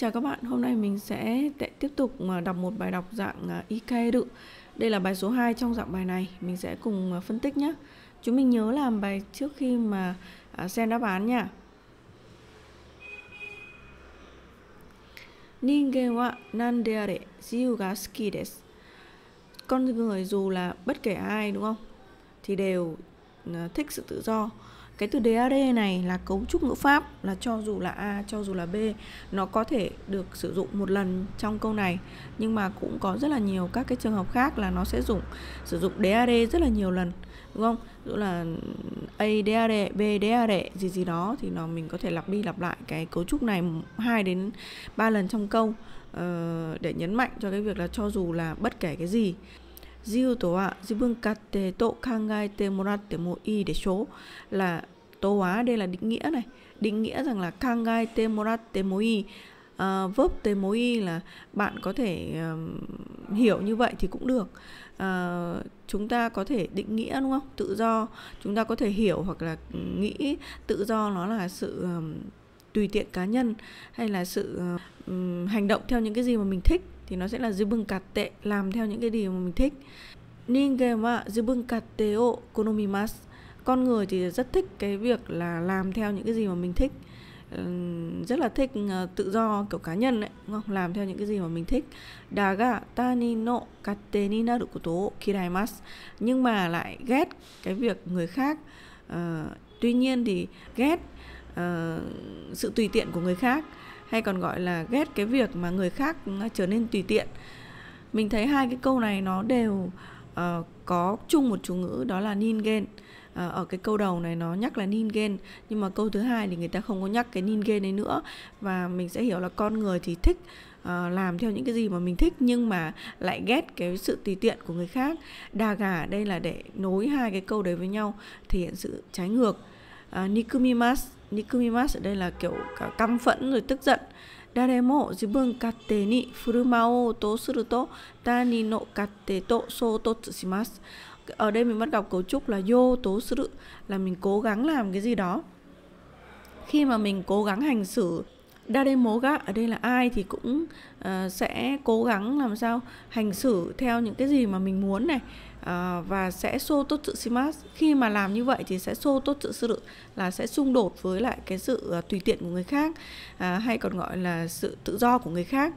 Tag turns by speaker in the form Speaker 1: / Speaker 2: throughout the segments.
Speaker 1: Chào các bạn, hôm nay mình sẽ tiếp tục ờ, đọc một bài đọc dạng ờ, IK đự. Đây là bài số 2 trong dạng bài này, mình sẽ cùng ờ, phân tích nhé. Chúng mình nhớ làm bài trước khi mà à, xem đáp án nha. Ningen wa nande are jiu ga suki desu. Con người dù là bất kể ai đúng không? Thì đều thích sự tự do cái từ DAD này là cấu trúc ngữ pháp là cho dù là A cho dù là B nó có thể được sử dụng một lần trong câu này nhưng mà cũng có rất là nhiều các cái trường hợp khác là nó sẽ dùng sử dụng DAD rất là nhiều lần đúng không? Dụ là A DAD, B DAD gì gì đó thì nó mình có thể lặp đi lặp lại cái cấu trúc này 2 đến 3 lần trong câu ờ, để nhấn mạnh cho cái việc là cho dù là bất kể cái gì 自由とは自分勝手と考えてもらってもいいでしょう là tố hóa đây là định nghĩa này định nghĩa rằng là kangaete moratte moi uh, verb te moi là bạn có thể uh, hiểu như vậy thì cũng được uh, chúng ta có thể định nghĩa đúng không tự do chúng ta có thể hiểu hoặc là nghĩ tự do nó là sự um, tùy tiện cá nhân hay là sự um, hành động theo những cái gì mà mình thích thì nó sẽ là dư tệ làm theo những cái điều mà mình thích Ningen wa zubunkatte o konomimasu con người thì rất thích cái việc là làm theo những cái gì mà mình thích ừ, rất là thích ờ, tự do kiểu cá nhân ấy, đúng không? Làm theo những cái gì mà mình thích. Daga tani no katte ni naru koto kiraimasu. Nhưng mà lại ghét cái việc người khác. Uh, tuy nhiên thì ghét uh, sự tùy tiện của người khác hay còn gọi là ghét cái việc mà người khác ờ, trở nên tùy tiện mình thấy hai cái câu này nó đều uh, có chung một chủ ngữ đó là nin gain uh, ờ, ở cái câu đầu này nó nhắc là nin gain nhưng mà câu thứ hai thì người ta không có nhắc cái nin gain ấy nữa và mình sẽ hiểu là con người thì thích uh, làm theo những cái gì mà mình thích nhưng mà lại ghét cái sự tùy tiện của người khác đà gà đây là để nối hai cái câu đấy với nhau thể hiện sự trái ngược uh, nikumimas nikumimasu ở đây là kiểu cả căm phẫn rồi tức giận Daremo jibun katte ni furumao to suru to tani no katte to so shimasu Ở đây mình bắt gặp cấu trúc là yo tố sự là mình cố gắng làm cái gì đó khi mà mình cố gắng hành xử đa Daremog á, ở đây là ai thì cũng uh, sẽ cố gắng làm sao hành xử theo những cái gì mà mình muốn này uh, và sẽ xô tốt sự simas khi mà làm như vậy thì sẽ xô tốt sự sự là sẽ xung đột với lại cái sự uh, tùy tiện của người khác uh, hay còn gọi là sự tự do của người khác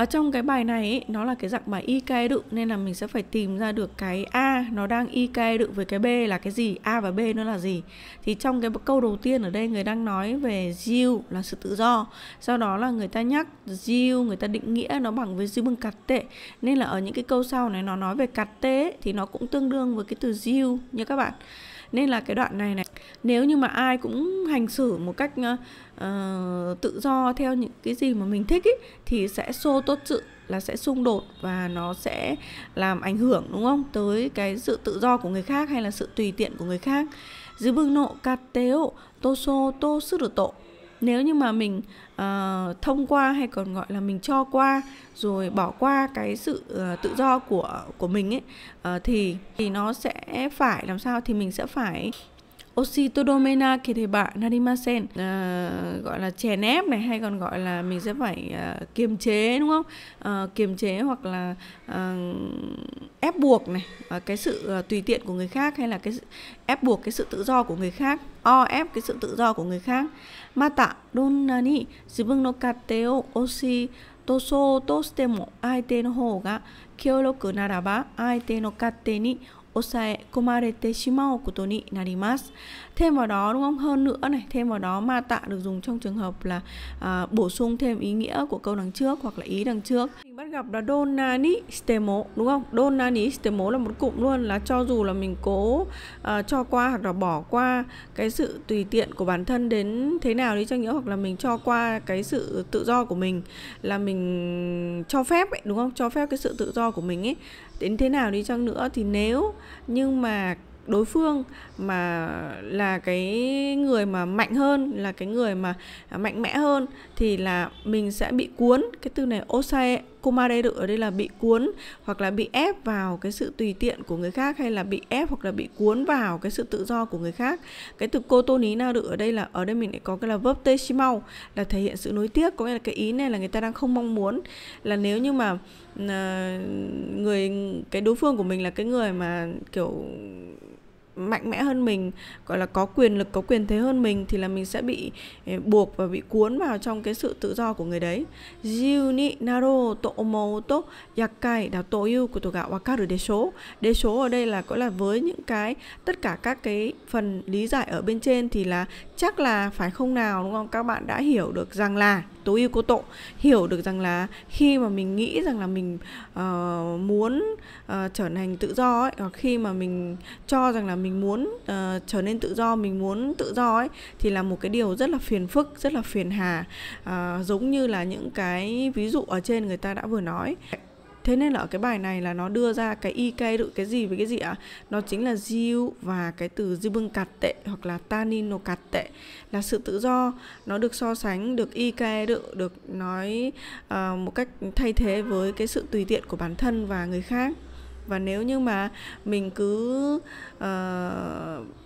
Speaker 1: ở trong cái bài này ấy, nó là cái dạng bài y kê e đự nên là mình sẽ phải tìm ra được cái a nó đang y kê e đự với cái b là cái gì a và b nó là gì thì trong cái câu đầu tiên ở đây người đang nói về jiu là sự tự do sau đó là người ta nhắc jiu người ta định nghĩa nó bằng với jiu bằng cặt tệ nên là ở những cái câu sau này nó nói về cặt tệ thì nó cũng tương đương với cái từ jiu như các bạn nên là cái đoạn này này nếu như mà ai cũng hành xử một cách uh, tự do theo những cái gì mà mình thích ý, thì sẽ xô tốt sự là sẽ xung đột và nó sẽ làm ảnh hưởng đúng không tới cái sự tự do của người khác hay là sự tùy tiện của người khác dưới bưng nộ cát tô xô tô to sư tổ nếu như mà mình uh, thông qua hay còn gọi là mình cho qua rồi bỏ qua cái sự uh, tự do của của mình ấy uh, thì thì nó sẽ phải làm sao thì mình sẽ phải oxytodomena kitheba narimasen à, ờ, gọi là chèn ép này hay còn gọi là mình sẽ phải à, kiềm chế đúng không à, kiềm chế hoặc là à, ép buộc này à, cái sự à, tùy tiện của người khác hay là cái ép buộc cái sự tự do của người khác o ép cái sự tự do của người khác mata donani jibun no kate o oshi toso to shite mo aite no hou ga kyoroku naraba aite no kate ni osae komarete shimau của ni narimasu thêm vào đó đúng không hơn nữa này thêm vào đó ma tạ được dùng trong trường hợp là à, bổ sung thêm ý nghĩa của câu đằng trước hoặc là ý đằng trước gặp là Donani Stemo đúng không? Donani Stemo là một cụm luôn là cho dù là mình cố uh, cho qua hoặc là bỏ qua cái sự tùy tiện của bản thân đến thế nào đi chăng nữa hoặc là mình cho qua cái sự tự do của mình là mình cho phép ấy, đúng không? Cho phép cái sự tự do của mình ấy đến thế nào đi chăng nữa thì nếu nhưng mà đối phương mà là cái người mà mạnh hơn là cái người mà à, mạnh mẽ hơn thì là mình sẽ bị cuốn cái từ này osae kumareru ở đây là bị cuốn hoặc là bị ép vào cái sự tùy tiện của người khác hay là bị ép hoặc là bị cuốn vào cái sự tự do của người khác cái từ cô tô ní na được ở đây là ở đây mình lại có cái là verb te shimau là thể hiện sự nối tiếc có nghĩa là cái ý này là người ta đang không mong muốn là nếu như mà à, người cái đối phương của mình là cái người mà kiểu mạnh mẽ hơn mình gọi là có quyền lực có quyền thế hơn mình thì là mình sẽ bị ờ, buộc và bị cuốn vào trong cái sự tự do của người đấy jiu ni naro to omo to yakai da to yu của tổ gạo wakaru đề số đề số ở đây là có là với những cái tất cả các cái phần lý giải ở bên trên thì là chắc là phải không nào đúng không các bạn đã hiểu được rằng là tố yêu cô tộ hiểu được rằng là khi mà mình nghĩ rằng là mình uh, muốn uh, trở thành tự do ấy, hoặc khi mà mình cho rằng là mình mình muốn uh, trở nên tự do mình muốn tự do ấy thì là một cái điều rất là phiền phức rất là phiền hà uh, giống như là những cái ví dụ ở trên người ta đã vừa nói thế nên là ở cái bài này là nó đưa ra cái ik được cái gì với cái gì ạ à? nó chính là jiu và cái từ jibung cạt tệ hoặc là tanino cạt tệ là sự tự do nó được so sánh được ik được được nói uh, một cách thay thế với cái sự tùy tiện của bản thân và người khác và nếu như mà mình cứ uh,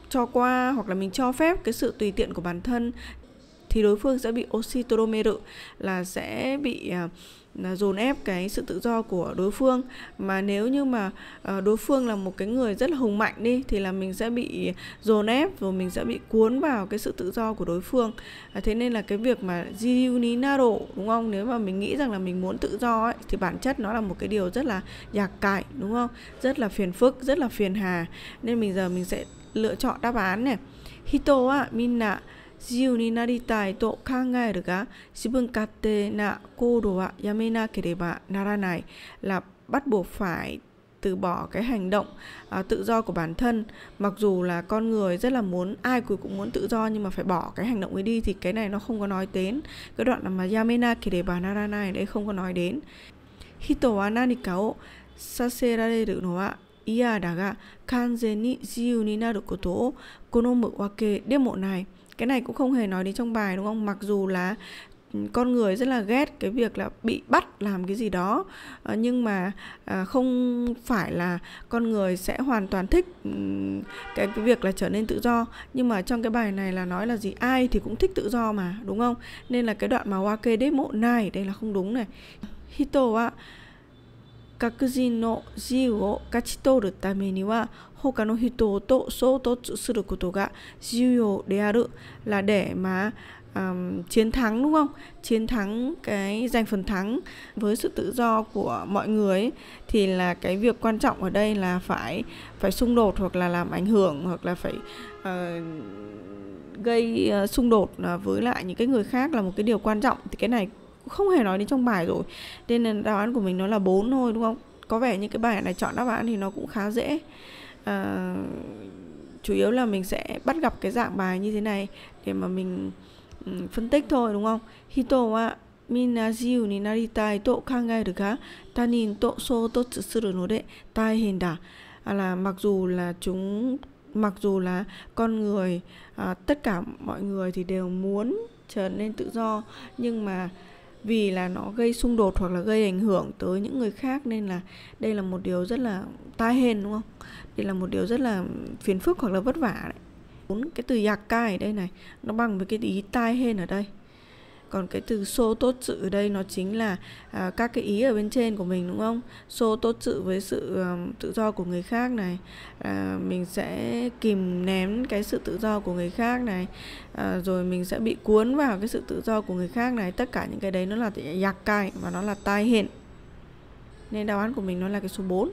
Speaker 1: cho qua hoặc là mình cho phép cái sự tùy tiện của bản thân thì đối phương sẽ bị oxytocin là sẽ bị à, à, dồn ép cái sự tự do của đối phương mà nếu như mà à, đối phương là một cái người rất là hùng mạnh đi thì là mình sẽ bị dồn ép rồi mình sẽ bị cuốn vào cái sự tự do của đối phương thế nên là cái việc mà ni naro đúng không nếu mà mình nghĩ rằng là mình muốn tự do ấy thì bản chất nó là một cái điều rất là nhạc cải đúng không rất là phiền phức rất là phiền hà nên mình giờ mình sẽ lựa chọn đáp án này hito wa minna 自由になりたいと考えるが自分勝手な行動はやめなければならない là bắt buộc phải từ bỏ cái hành động à, tự do của bản thân mặc dù là con người rất là muốn ai cũng muốn tự do nhưng mà phải bỏ cái hành động ấy đi thì cái này nó không có nói đến cái đoạn mà yamena kireba naranai đấy không có nói đến hito wa nanika o saserareru no wa nai cái này cũng không hề nói đến trong bài đúng không mặc dù là con người rất là ghét cái việc là bị bắt làm cái gì đó ờ, nhưng mà à, không phải là con người sẽ hoàn toàn thích cái việc là trở nên tự do nhưng mà trong cái bài này là nói là gì ai thì cũng thích tự do mà đúng không nên là cái đoạn mà wake demo này đây là không đúng này hito ạ à, 学人の自由を勝ち取るためには他の人と衝突することが重要である là để mà um, chiến thắng đúng không? Chiến thắng cái giành phần thắng với sự tự do của mọi người ấy, thì là cái việc quan trọng ở đây là phải phải xung đột hoặc là làm ảnh hưởng hoặc là phải uh, gây uh, xung đột ờ, với lại những cái người khác là một cái điều quan trọng thì cái này không hề nói đến trong bài rồi nên là đáp án của mình nó là bốn thôi đúng không có vẻ như cái bài này chọn đáp án thì nó cũng khá dễ à, chủ yếu là mình sẽ bắt gặp cái dạng bài như thế này để mà mình um, phân tích thôi đúng không hito wa minna jiu ni naritai to kangaeru ga tanin to so to tsuru no de taihen da à là mặc dù là chúng mặc dù là con người à, tất cả mọi người thì đều muốn trở nên tự do nhưng mà vì là nó gây xung đột hoặc là gây ảnh hưởng tới những người khác nên là đây là một điều rất là tai hên đúng không đây là một điều rất là phiền phức hoặc là vất vả đấy cái từ yakai ở đây này nó bằng với cái ý tai hên ở đây còn cái từ số tốt sự ở đây nó chính là à, các cái ý ở bên trên của mình đúng không số tốt sự với sự um, tự do của người khác này à, mình sẽ kìm nén cái sự tự do của người khác này à, rồi mình sẽ bị cuốn vào cái sự tự do của người khác này tất cả những cái đấy nó là giặc cai và nó là tai hẹn nên đáp án của mình nó là cái số 4